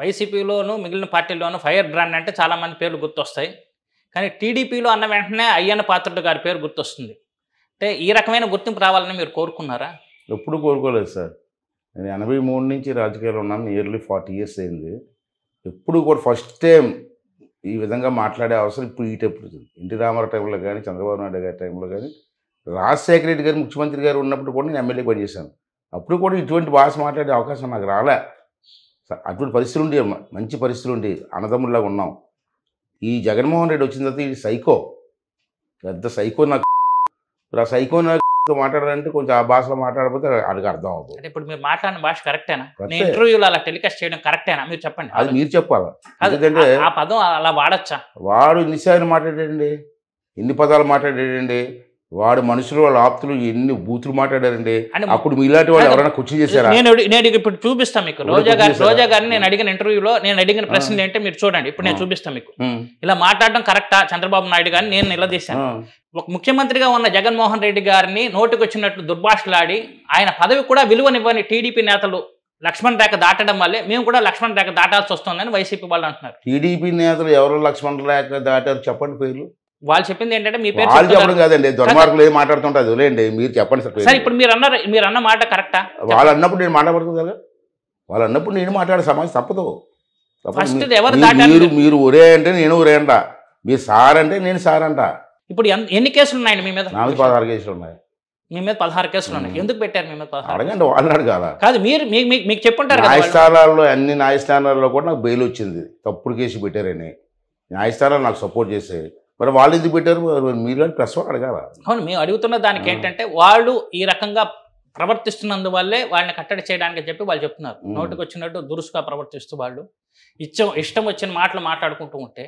వైసీపీలోను మిగిలిన పార్టీలోను fire brand అంటే చాలామంది పేర్లు గుర్తొస్తాయి కానీ టీడీపీలో అన్న వెంటనే అయ్యన్న పాత్రుడు గారి పేరు గుర్తొస్తుంది అంటే ఈ రకమైన గుర్తింపు రావాలని మీరు కోరుకున్నారా ఎప్పుడు కోరుకోలేదు సార్ నేను ఎనభై మూడు నుంచి రాజకీయాల్లో ఉన్నాను నియర్లీ ఫార్టీ ఇయర్స్ అయింది ఎప్పుడు కూడా ఫస్ట్ టైం ఈ విధంగా మాట్లాడే అవసరం ఇప్పుడు ఈ టైపు ఎన్టీ రామారావు టైంలో కానీ చంద్రబాబు నాయుడు గారి టైంలో కానీ రాజశేఖర రెడ్డి గారు ముఖ్యమంత్రి గారు ఉన్నప్పుడు కూడా నేను ఎమ్మెల్యే పనిచేశాను అప్పుడు కూడా ఇటువంటి భాష మాట్లాడే అవకాశం నాకు రాలే అటువంటి పరిస్థితులు ఉండే మంచి పరిస్థితులు ఉండే అన్నదమ్ముల్లాగా ఉన్నాం ఈ జగన్మోహన్ రెడ్డి వచ్చిన తర్వాత ఈ సైకో పెద్ద సైకో నాకు ఇప్పుడు ఆ సైకో నాకు మాట్లాడాలంటే కొంచెం ఆ భాషలో మాట్లాడకపోతే అడిగి అర్థం అవుతుంది అంటే ఇప్పుడు మీరు మాట్లాడిన భాష కరెక్టేనా ఇంటర్వ్యూలో అలా టెలికాస్ట్ చేయడం కరెక్టేనా మీరు చెప్పండి అది మీరు చెప్పాలి ఎందుకంటే ఆ పదం అలా వాడచ్చా వాడు ఇన్నిసార్లు మాట్లాడేయండి ఎన్ని పదాలు మాట్లాడేయండి వాడు మనుషులు వాళ్ళ ఆప్తులు ఎన్ని బూతులు మాట్లాడారండి అప్పుడు ఇలాంటి వాళ్ళు ఎవరైనా కుర్చీ చేశారా నేను నేను ఇప్పుడు చూపిస్తాను మీకు రోజా గారు రోజా గారిని నేను అడిగిన ఇంటర్వ్యూలో నేను అడిగిన ప్రశ్నలు ఏంటంటే మీరు చూడండి ఇప్పుడు నేను చూపిస్తాను మీకు ఇలా మాట్లాడడం కరెక్టా చంద్రబాబు నాయుడు గారిని నేను నిలదీశాను ఒక ముఖ్యమంత్రిగా ఉన్న జగన్మోహన్ రెడ్డి గారిని వచ్చినట్లు దుర్భాషలాడి ఆయన పదవి కూడా విలువనివ్వని టీడీపీ నేతలు లక్ష్మణ్ రేఖ దాటడం వల్లే మేము కూడా లక్ష్మణ్ రేఖ దాటాల్సి వస్తుందని వైసీపీ వాళ్ళు అంటున్నారు టీడీపీ నేతలు ఎవరు లక్ష్మణ్ రేఖ దాటారు చెప్పండి పేర్లు వాళ్ళు చెప్పింది ఏంటంటే మీ పేరు చెప్పడం కాదండి దుర్మార్గులు ఏం మాట్లాడుతుంటే అదిలేండి లేండి మీరు చెప్పండి సార్ సార్ ఇప్పుడు మీరు అన్న మీరు అన్న మాట కరెక్టా వాళ్ళు అన్నప్పుడు నేను మాట్లాడకూడదు వాళ్ళు అన్నప్పుడు నేను మాట్లాడే సమాజం తప్పదు మీరు మీరు ఒరే అంటే నేను ఒరే అంట మీరు సార్ అంటే నేను సార్ అంట ఇప్పుడు ఎన్ని కేసులు ఉన్నాయండి మీ మీద నాలుగు పదహారు కేసులు ఉన్నాయి మీ మీద పదహారు కేసులు ఉన్నాయి ఎందుకు పెట్టారు మీ మీద అడగండి వాళ్ళు కదా కాదు మీరు మీకు చెప్పుంటారు న్యాయస్థానాల్లో అన్ని న్యాయస్థానాల్లో కూడా నాకు బెయిల్ వచ్చింది తప్పుడు కేసు పెట్టారని న్యాయస్థానాలు నాకు సపోర్ట్ చేసేవి మరి వాళ్ళు ఎందుకు పెట్టారు మీరు ప్రశ్న అడగాల అవును మేము అడుగుతున్న దానికి ఏంటంటే వాళ్ళు ఈ రకంగా ప్రవర్తిస్తున్నందువల్లే వాళ్ళని కట్టడి చేయడానికి చెప్పి వాళ్ళు చెప్తున్నారు నోటికి వచ్చినట్టు దురుసుగా ప్రవర్తిస్తూ వాళ్ళు ఇష్టం ఇష్టం వచ్చిన మాటలు మాట్లాడుకుంటూ ఉంటే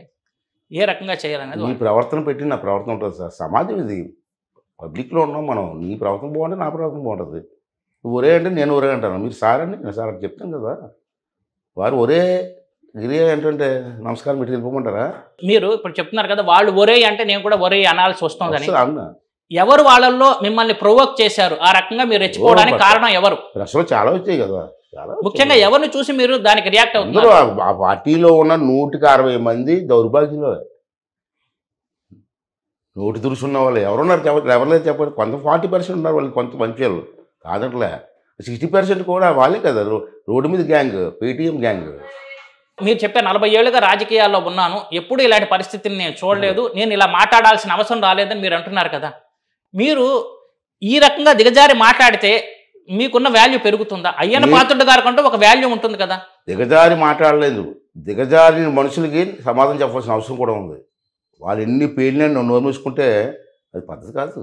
ఏ రకంగా చేయాలనేది నీ ప్రవర్తన పెట్టి నా ప్రవర్తన ఉంటుంది సార్ సమాజం ఇది పబ్లిక్లో ఉన్నాం మనం నీ ప్రవర్తన బాగుంటే నా ప్రవర్తన బాగుంటుంది ఒరే అంటే నేను ఒరే అంటాను మీరు సార్ అని నేను సార్ చెప్తాను కదా వారు ఒరే గిరియా ఏంటంటే నమస్కారం ఇటు వెళ్ళిపోమంటారా మీరు ఇప్పుడు చెప్తున్నారు కదా వాళ్ళు ఒరే అంటే నేను కూడా ఒరే అనాల్సి వస్తుందని ఎవరు వాళ్ళల్లో మిమ్మల్ని ప్రొవోక్ చేశారు ఆ రకంగా మీరు రెచ్చిపోవడానికి కారణం ఎవరు ప్రశ్నలు చాలా వచ్చాయి కదా ముఖ్యంగా ఎవరిని చూసి మీరు దానికి రియాక్ట్ అవుతున్నారు ఆ పార్టీలో ఉన్న నూటికి అరవై మంది దౌర్భాగ్యులు నోటి దురుసు ఉన్న వాళ్ళు ఎవరున్నారు చెప్పండి ఎవరలేదు చెప్పండి కొంత ఫార్టీ పర్సెంట్ ఉన్నారు వాళ్ళు కొంత మంచి వాళ్ళు కాదట్లే సిక్స్టీ పర్సెంట్ కూడా వాళ్ళే కదా రోడ్డు మీద గ్యాంగ్ పేటిఎం గ్యాంగ్ మీరు చెప్పే నలభై ఏళ్ళుగా రాజకీయాల్లో ఉన్నాను ఎప్పుడు ఇలాంటి పరిస్థితిని నేను చూడలేదు hmm. నేను ఇలా మాట్లాడాల్సిన అవసరం రాలేదని మీరు అంటున్నారు కదా మీరు ఈ రకంగా దిగజారి మాట్లాడితే మీకున్న వాల్యూ పెరుగుతుందా అయ్యన్న పాత్రుడు గారు కంటే ఒక వాల్యూ ఉంటుంది కదా దిగజారి మాట్లాడలేదు దిగజారిన మనుషులకి సమాధానం చెప్పాల్సిన అవసరం కూడా ఉంది వాళ్ళు ఎన్ని పేర్లను నోరు అది పద్ధతి కాదు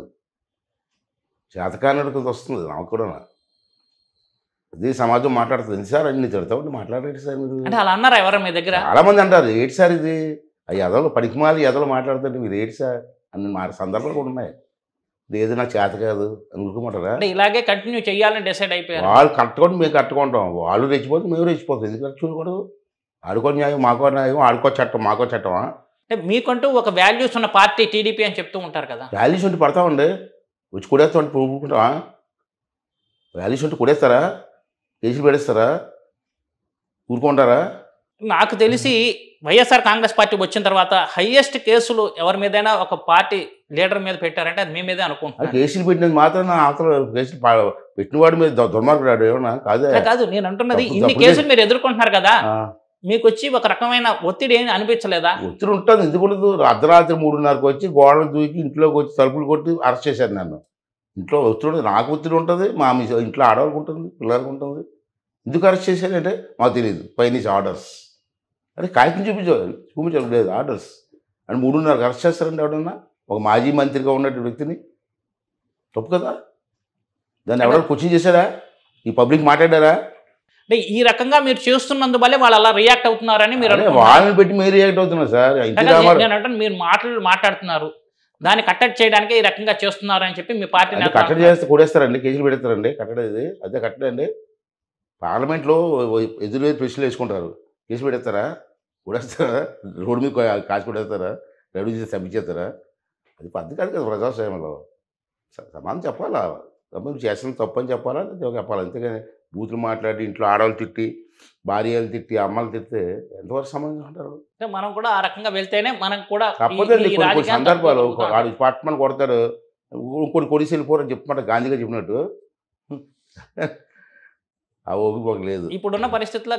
చేతకానుడికి వస్తుంది నాకు కూడా ఇది సమాజం మాట్లాడుతుంది ఎన్ని సార్ అన్ని తిడతామండి మాట్లాడలేదు సార్ మీరు అంటే అలా అన్నారు ఎవరు మీ దగ్గర చాలా మంది అంటారు ఏంటి సార్ ఇది ఆ పనికి పనికిమాలి ఎదలు మాట్లాడుతుంటే మీరు ఏంటి సార్ అన్ని మా సందర్భాలు కూడా ఉన్నాయి లేదు నాకు చేత కాదు అనుకుంటారా ఇలాగే కంటిన్యూ చేయాలని డిసైడ్ అయిపోయారు వాళ్ళు కట్టుకోండి మేము కట్టుకుంటాం వాళ్ళు రెచ్చిపోతే మేము రెచ్చిపోతాం ఎందుకంటే చూడకూడదు ఆడుకో న్యాయం మాకో న్యాయం ఆడుకో చట్టం మాకో చట్టం అంటే మీకంటూ ఒక వాల్యూస్ ఉన్న పార్టీ టీడీపీ అని చెప్తూ ఉంటారు కదా వాల్యూస్ ఉంటే పడతామండి వచ్చి కూడేస్తామంటే పూపుకుంటామా వాల్యూస్ ఉంటే కూడేస్తారా కేసులు పెడేస్తారా ఊరుకుంటారా నాకు తెలిసి వైఎస్ఆర్ కాంగ్రెస్ పార్టీ వచ్చిన తర్వాత హైయెస్ట్ కేసులు ఎవరి మీదైనా ఒక పార్టీ లీడర్ మీద పెట్టారంటే అది మీ మీదే అనుకుంటున్నాను కేసులు పెట్టినది మాత్రం అవతల కేసులు పెట్టిన వాడి మీద దుర్మార్గుడు ఏమన్నా కాదు కాదు నేను అంటున్నది ఇన్ని కేసులు మీరు ఎదుర్కొంటున్నారు కదా మీకు వచ్చి ఒక రకమైన ఒత్తిడి ఏమి అనిపించలేదా ఒత్తిడి ఉంటుంది ఎందుకు అర్ధరాత్రి మూడున్నరకు వచ్చి గోడలు దూకి ఇంట్లోకి వచ్చి తలుపులు కొట్టి అరెస్ట్ చేశారు నన్ను ఇంట్లో ఒత్తిడి నాకు ఒత్తిడి ఉంటుంది మా ఇంట్లో ఆడవాళ్ళకి ఉంటుంది పిల్లలకు ఉంటుంది ఎందుకు అరెస్ట్ చేశారంటే మాకు తెలియదు పైన ఆర్డర్స్ అదే కాగితం చూపించాలి చూపించాలి లేదు ఆర్డర్స్ అని మూడున్నరకు అరెస్ట్ చేస్తారండి ఎవడన్నా ఒక మాజీ మంత్రిగా ఉన్నటువంటి వ్యక్తిని తప్పు కదా దాన్ని ఎవరైనా క్వశ్చన్ చేశారా ఈ పబ్లిక్ మాట్లాడారా అంటే ఈ రకంగా మీరు చేస్తున్నందువల్ల వాళ్ళు అలా రియాక్ట్ అవుతున్నారని మీరు వాళ్ళని పెట్టి మీరు రియాక్ట్ అవుతున్నారు సార్ మీరు మాటలు మాట్లాడుతున్నారు దాన్ని కట్టడి చేయడానికి ఈ రకంగా చేస్తున్నారు అని చెప్పి మీ పార్టీ కట్టడి చేస్తే కూడేస్తారండి కేజీలు పెడతారండి కట్టడి ఇది అదే కట్టడండి పార్లమెంట్లో ఎదురు ప్రశ్నలు వేసుకుంటారు కేసు పెడతారా కూడేస్తారా రోడ్డు మీద కాసు కొడేస్తారా రెడీ చేసి తప్పించేస్తారా అది పద్ధతి కాదు కదా ప్రజాస్వామ్యంలో సమానం చెప్పాలా చేసిన తప్పని అని చెప్పాలా చెప్పాలి అంతేగాని బూతులు మాట్లాడి ఇంట్లో ఆడవాళ్ళు తిట్టి భార్యలు తిట్టి అమ్మలు తిడితే ఎంతవరకు సంబంధం ఉంటారు మనం కూడా ఆ రకంగా వెళ్తేనే మనం కూడా తప్పదండి కొన్ని సందర్భాలు వాడు పట్టమని కొడతాడు కొన్ని కొడిసీలు పోరని చెప్పమంటే గాంధీగా చెప్పినట్టు ఆ ఓపిక లేదు ఇప్పుడున్న పరిస్థితుల్లో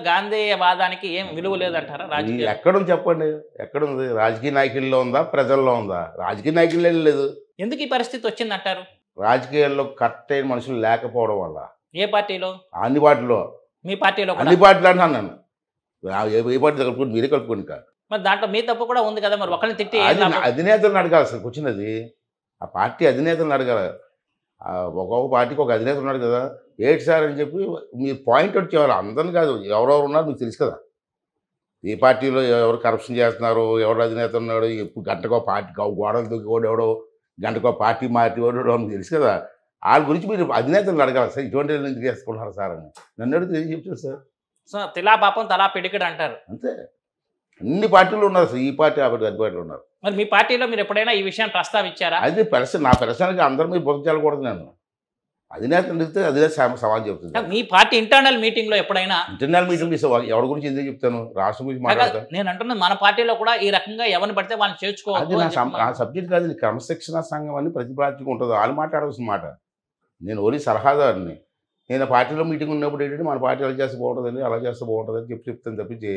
వాదానికి ఏం విలువ లేదంటారా రాజకీయ ఎక్కడుంది చెప్పండి ఎక్కడుంది రాజకీయ నాయకుల్లో ఉందా ప్రజల్లో ఉందా రాజకీయ నాయకుల్లో లేదు ఎందుకు ఈ పరిస్థితి వచ్చిందంటారు రాజకీయాల్లో కరెక్ట్ అయిన మనుషులు లేకపోవడం వల్ల ఏ పార్టీలో అన్ని పార్టీలో మీ పార్టీలో అన్ని పార్టీలు అంటాను నన్ను ఏ పార్టీ కలుపుకోండి మీరే కలుపుకోండి ఇంకా మరి దాంట్లో మీ తప్పు కూడా ఉంది కదా మరి ఒకరిని తిట్టి అధినేతలను అడగాలి సార్ కూర్చున్నది ఆ పార్టీ అధినేతలను అడగాలి ఒక్కొక్క పార్టీకి ఒక అధినేత ఉన్నాడు కదా ఏంటి సార్ అని చెప్పి మీ పాయింట్ అవుట్ చేయాలి అందరిని కాదు ఎవరెవరు ఉన్నారు మీకు తెలుసు కదా ఏ పార్టీలో ఎవరు కరప్షన్ చేస్తున్నారు ఎవరు అధినేత ఉన్నాడు గంటకో పార్టీ గోడలు దూకి ఎవడో గంటకో పార్టీ మారేవాడు మీకు తెలుసు కదా వాళ్ళ గురించి మీరు అధినేతలు అడగాలి సార్ ఇటువంటి ఎందుకు చేసుకున్నారు సార్ అని నన్ను అడిగితే ఏం చెప్తారు సార్ సో తిలా పాపం తలా పిడికడు అంటారు అంతే అన్ని పార్టీలు ఉన్నారు సార్ ఈ పార్టీ ఆ పార్టీ పార్టీలు ఉన్నారు మరి మీ పార్టీలో మీరు ఎప్పుడైనా ఈ విషయాన్ని ప్రస్తావించారా అది పెరసన్ నా పెరసన్కి అందరి మీద బుద్ధం నేను అధినేతలు అడిగితే అధినేత సవాల్ చెప్తుంది మీ పార్టీ ఇంటర్నల్ మీటింగ్ లో ఎప్పుడైనా ఇంటర్నల్ మీటింగ్ ఎవరి గురించి ఎందుకు చెప్తాను రాష్ట్రం గురించి మాట్లాడతాను నేను అంటున్నా మన పార్టీలో కూడా ఈ రకంగా ఎవరిని పడితే వాళ్ళని చేర్చుకోవాలి నా సబ్జెక్ట్ కాదు క్రమశిక్షణ సంఘం అని ప్రతి పార్టీకి ఉంటుంది వాళ్ళు మాట్లాడవలసిన మాట నేను ఓన్లీ సలహాదారుని నేను పార్టీలో మీటింగ్ ఉన్నప్పుడు ఏంటంటే మన పార్టీ అలా చేస్తే బాగుంటుందని అలా చేస్తే బాగుంటుందని చెప్పి చెప్తాను తప్పించి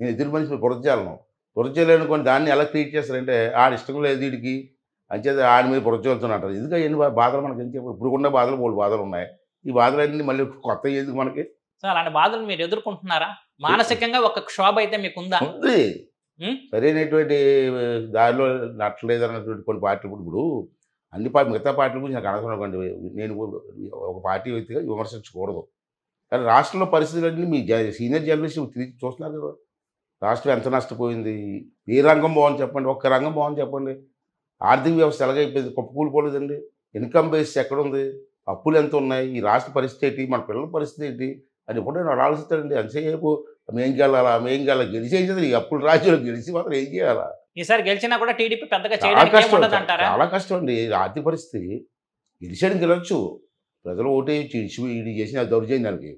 నేను ఎదురు మనిషి బురజాలను బురజలేను కొన్ని దాన్ని ఎలా క్రియేట్ చేస్తారంటే ఆడ ఇష్టం లేదు వీడికి అంచేది ఆడ మీద బురజోలుతున్నా అంటారు ఎందుకంటే ఎన్ని బాధలు మనకి ఏం ఇప్పుడు ఉన్న బాధలు మూడు బాధలు ఉన్నాయి ఈ బాధలన్నీ మళ్ళీ కొత్త ఎందుకు మనకి అలాంటి బాధలు మీరు ఎదుర్కొంటున్నారా మానసికంగా ఒక క్షోభ అయితే మీకు ఉందా సరైనటువంటి దారిలో నట్టలేదు అన్నటువంటి కొన్ని పార్టీలు ఇప్పుడు అన్ని పార్టీ మిగతా పార్టీల గురించి నాకు అనవసరం నేను ఒక పార్టీ వ్యక్తిగా విమర్శించకూడదు కానీ రాష్ట్రంలో పరిస్థితులన్నీ మీ సీనియర్ జర్నలిస్ట్ తిరిగి చూస్తున్నారు కదా రాష్ట్రం ఎంత నష్టపోయింది ఏ రంగం బాగుంది చెప్పండి ఒక్క రంగం బాగుంది చెప్పండి ఆర్థిక వ్యవస్థ ఎలాగైపోయింది కుప్పకూలిపోలేదండి ఇన్కమ్ బేస్ ఉంది అప్పులు ఎంత ఉన్నాయి ఈ రాష్ట్ర పరిస్థితి ఏంటి మన పిల్లల పరిస్థితి ఏంటి అని కూడా నేను ఆలోచిస్తాడండి అంతసేపు మేం గెలాలా మేం గెల గెలిచేసేది ఈ అప్పులు రాజ్యాలు గెలిచి మాత్రం ఏం చేయాలా ఈసారి గెలిచినా కూడా టీడీపీ పెద్దగా చేయడానికి చాలా కష్టం అండి ఆర్థిక పరిస్థితి గెలిచాడు గెలవచ్చు ప్రజలు ఓటే ఇది చేసిన దౌర్జన్యానికి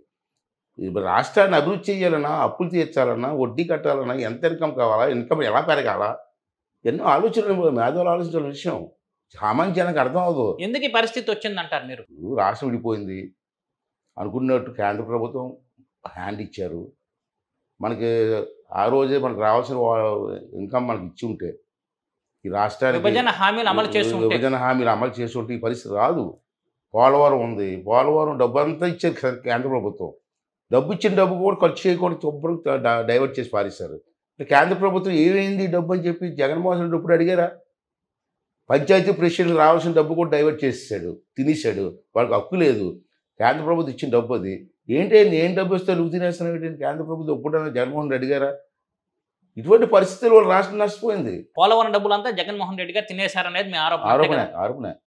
రాష్ట్రాన్ని అభివృద్ధి చేయాలన్నా అప్పులు తీర్చాలన్నా వడ్డీ కట్టాలన్నా ఎంత ఇన్కమ్ కావాలా ఇన్కమ్ ఎలా పెరగాల ఎన్నో ఆలోచనలు మేధావులు ఆలోచించిన విషయం సామాన్య జనానికి అర్థం అవ్వదు ఎందుకు ఈ పరిస్థితి వచ్చిందంటారు మీరు రాష్ట్రం విడిపోయింది అనుకున్నట్టు కేంద్ర ప్రభుత్వం హ్యాండ్ ఇచ్చారు మనకి ఆ రోజే మనకు రావాల్సిన ఇన్కమ్ మనకి ఇచ్చి ఉంటే ఈ రాష్ట్రానికి విభజన హామీలు అమలు చేస్తుంది విభజన హామీలు అమలు చేసుకుంటే ఈ పరిస్థితి రాదు పోలవరం ఉంది పోలవరం డబ్బు అంతా ఇచ్చారు కేంద్ర ప్రభుత్వం డబ్బు ఇచ్చిన డబ్బు కూడా ఖర్చు చేయకుండా చొప్పడం డైవర్ట్ చేసి పారేశారు కేంద్ర ప్రభుత్వం ఏమైంది డబ్బు అని చెప్పి జగన్మోహన్ రెడ్డి ఇప్పుడు అడిగారా పంచాయతీ ప్రెసిడెంట్ రావాల్సిన డబ్బు కూడా డైవర్ట్ చేసేసాడు తినేసాడు వాళ్ళకి హక్కు లేదు కేంద్ర ప్రభుత్వం ఇచ్చిన డబ్బు అది ఏంటైంది ఏం డబ్బు ఇస్తే లుగు తినేస్తున్నాం ఏంటి కేంద్ర ప్రభుత్వం ఒప్పుడన్నా జగన్మోహన్ రెడ్డి గారా ఇటువంటి పరిస్థితులు రాష్ట్రం నష్టపోయింది పోలవరం డబ్బులంతా జగన్మోహన్ రెడ్డి గారు తినేశారనేది మీ ఆరోపణ ఆరోపణ ఆరోపణ